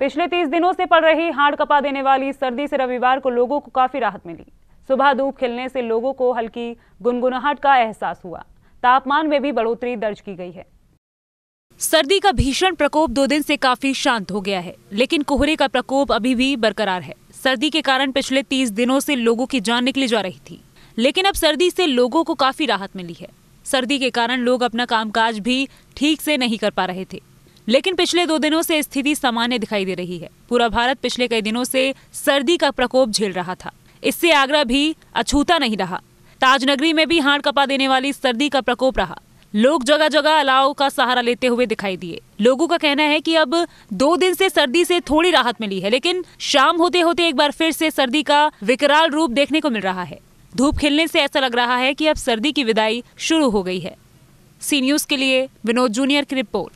पिछले तीस दिनों से पड़ रही हाड़ कपा देने वाली सर्दी से रविवार को लोगों को काफी राहत मिली सुबह धूप खिलने से लोगों को हल्की गुनगुनाहट का एहसास हुआ तापमान में भी बढ़ोतरी दर्ज की गई है सर्दी का भीषण प्रकोप दो दिन से काफी शांत हो गया है लेकिन कोहरे का प्रकोप अभी भी बरकरार है सर्दी के कारण पिछले तीस दिनों से लोगों की जान निकली जा रही थी लेकिन अब सर्दी से लोगों को काफी राहत मिली है सर्दी के कारण लोग अपना कामकाज भी ठीक से नहीं कर पा रहे थे लेकिन पिछले दो दिनों से स्थिति सामान्य दिखाई दे रही है पूरा भारत पिछले कई दिनों से सर्दी का प्रकोप झेल रहा था इससे आगरा भी अछूता नहीं रहा ताजनगरी में भी हाड़ कपा देने वाली सर्दी का प्रकोप रहा लोग जगह जगह अलाव का सहारा लेते हुए दिखाई दिए लोगों का कहना है कि अब दो दिन से सर्दी से थोड़ी राहत मिली है लेकिन शाम होते होते एक बार फिर से सर्दी का विकराल रूप देखने को मिल रहा है धूप खिलने से ऐसा लग रहा है कि अब सर्दी की विदाई शुरू हो गई है सी न्यूज के लिए विनोद जूनियर की रिपोर्ट